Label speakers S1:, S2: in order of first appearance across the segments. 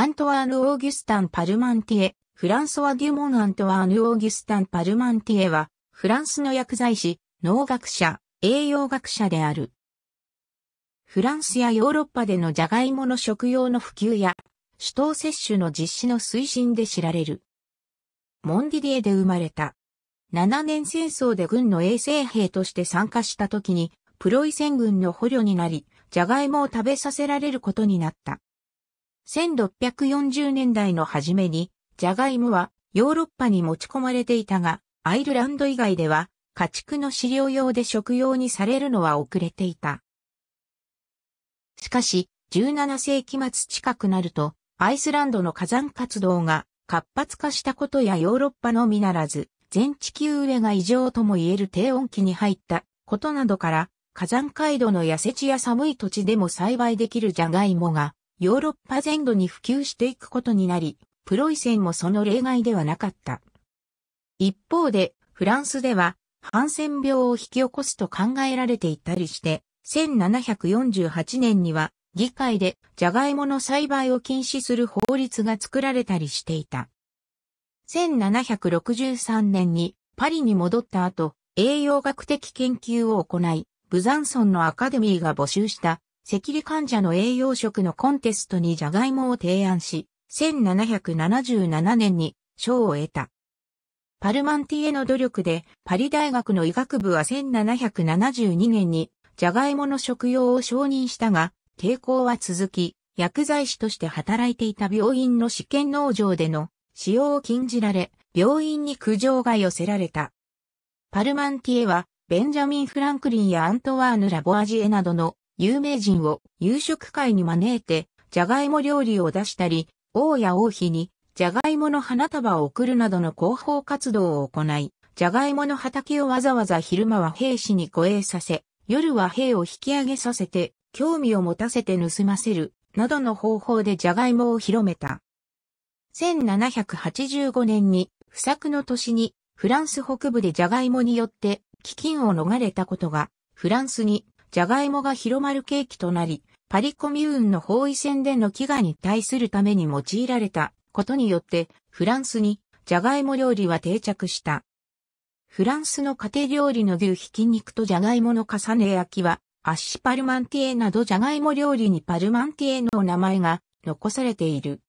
S1: アントワーヌ・オーギュスタン・パルマンティエ、フランソワ・デュモン・アントワーヌ・オーギュスタン・パルマンティエは、フランスの薬剤師、農学者、栄養学者である。フランスやヨーロッパでのジャガイモの食用の普及や、首都摂取の実施の推進で知られる。モンディィエで生まれた。7年戦争で軍の衛生兵として参加した時に、プロイセン軍の捕虜になり、ジャガイモを食べさせられることになった。1640年代の初めに、ジャガイモはヨーロッパに持ち込まれていたが、アイルランド以外では家畜の飼料用で食用にされるのは遅れていた。しかし、17世紀末近くなると、アイスランドの火山活動が活発化したことやヨーロッパのみならず、全地球上が異常とも言える低温期に入ったことなどから、火山街道の痩せ地や寒い土地でも栽培できるジャガイモがヨーロッパ全土に普及していくことになり、プロイセンもその例外ではなかった。一方で、フランスでは、ハンセン病を引き起こすと考えられていたりして、1748年には、議会でジャガイモの栽培を禁止する法律が作られたりしていた。1763年にパリに戻った後、栄養学的研究を行い、ブザンソンのアカデミーが募集した赤痢患者の栄養食のコンテストにジャガイモを提案し、1777年に賞を得た。パルマンティエの努力で、パリ大学の医学部は1772年に、ジャガイモの食用を承認したが、抵抗は続き、薬剤師として働いていた病院の試験農場での使用を禁じられ、病院に苦情が寄せられた。パルマンティエは、ベンジャミン・フランクリンやアントワーヌ・ラボアジエなどの有名人を夕食会に招いて、じゃがいも料理を出したり、王や王妃に、じゃがいもの花束を贈るなどの広報活動を行い、じゃがいもの畑をわざわざ昼間は兵士に護衛させ、夜は兵を引き上げさせて、興味を持たせて盗ませる、などの方法でじゃがいもを広めた。1785年に、不作の年に、フランス北部でじゃがいもによって、飢饉を逃れたことが、フランスにジャガイモが広まるケーキとなり、パリコミューンの包囲戦での飢餓に対するために用いられたことによって、フランスにジャガイモ料理は定着した。フランスの家庭料理の牛ひき肉とジャガイモの重ね焼きは、アッシュパルマンティエなどジャガイモ料理にパルマンティエの名前が残されている。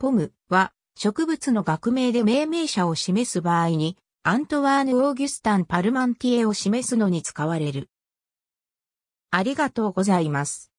S1: ポムは植物の学名で命名者を示す場合に、アントワーヌ・オーギュスタン・パルマンティエを示すのに使われる。ありがとうございます。